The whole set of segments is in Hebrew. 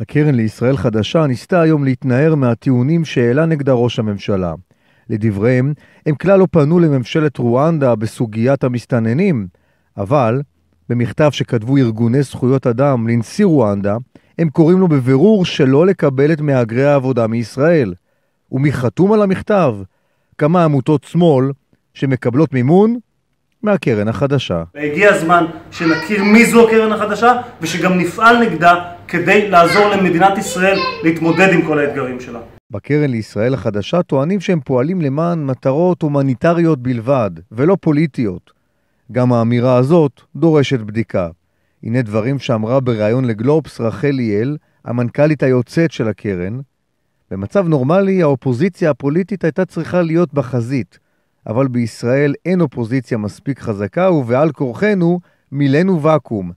הקרן לישראל חדשה ניסתה היום להתנער מהטיעונים שהעלה נגדה ראש הממשלה. לדבריהם, הם כלל לא פנו לממשלת רואנדה בסוגיית המסתננים, אבל במכתב שכתבו ארגוני זכויות אדם לנשיא רואנדה, הם קוראים לו בבירור שלא לקבל את מהגרי העבודה מישראל. ומי חתום על המכתב? כמה עמותות שמאל שמקבלות מימון מהקרן החדשה. והגיע הזמן שנכיר מי זו הקרן החדשה ושגם נפעל נגדה כדי לעזור למדינת ישראל להתמודד עם כל האתגרים שלה. בקרן לישראל החדשה טוענים שהם פועלים למען מטרות הומניטריות בלבד ולא פוליטיות. גם האמירה הזאת דורשת בדיקה. הנה דברים שאמרה בריאיון לגלובס רחל ליאל, המנכ"לית היוצאת של הקרן. במצב נורמלי האופוזיציה הפוליטית הייתה צריכה להיות בחזית, אבל בישראל אין אופוזיציה מספיק חזקה, ובעל כורחנו מילאנו ואקום.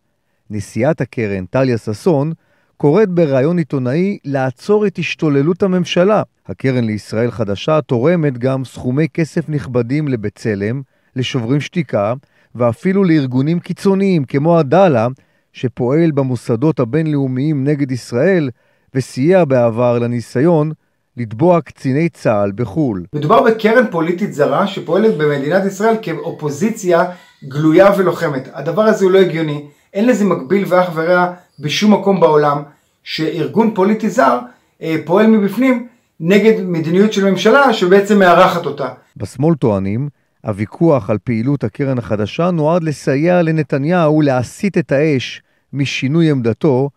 נשיאת הקרן, טליה ששון, קוראת בריאיון עיתונאי לעצור את השתוללות הממשלה. הקרן לישראל חדשה תורמת גם סכומי כסף נכבדים לבצלם, לשוברים שתיקה, ואפילו לארגונים קיצוניים כמו עדאלה, שפועל במוסדות הבינלאומיים נגד ישראל, וסייע בעבר לניסיון לתבוע קציני צה"ל בחו"ל. מדובר בקרן פוליטית זרה שפועלת במדינת ישראל כאופוזיציה גלויה ולוחמת. הדבר הזה הוא לא הגיוני, אין לזה מקביל ואח ורע בשום מקום בעולם, שארגון פוליטי זר אה, פועל מבפנים נגד מדיניות של ממשלה שבעצם מארחת אותה. בשמאל טוענים, הוויכוח על פעילות הקרן החדשה נועד לסייע לנתניהו להסיט את האש משינוי עמדתו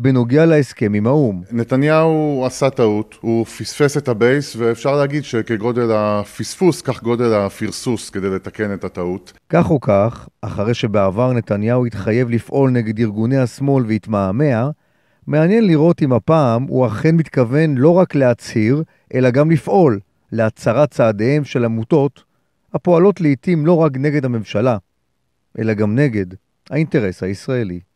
בנוגע להסכם עם האו"ם. נתניהו עשה טעות, הוא פספס את הבייס, ואפשר להגיד שכגודל הפספוס, כך גודל הפרסוס כדי לתקן את הטעות. כך או כך, אחרי שבעבר נתניהו התחייב לפעול נגד ארגוני השמאל והתמהמה, מעניין לראות אם הפעם הוא אכן מתכוון לא רק להצהיר, אלא גם לפעול להצהרת צעדיהם של עמותות, הפועלות לעתים לא רק נגד הממשלה, אלא גם נגד האינטרס הישראלי.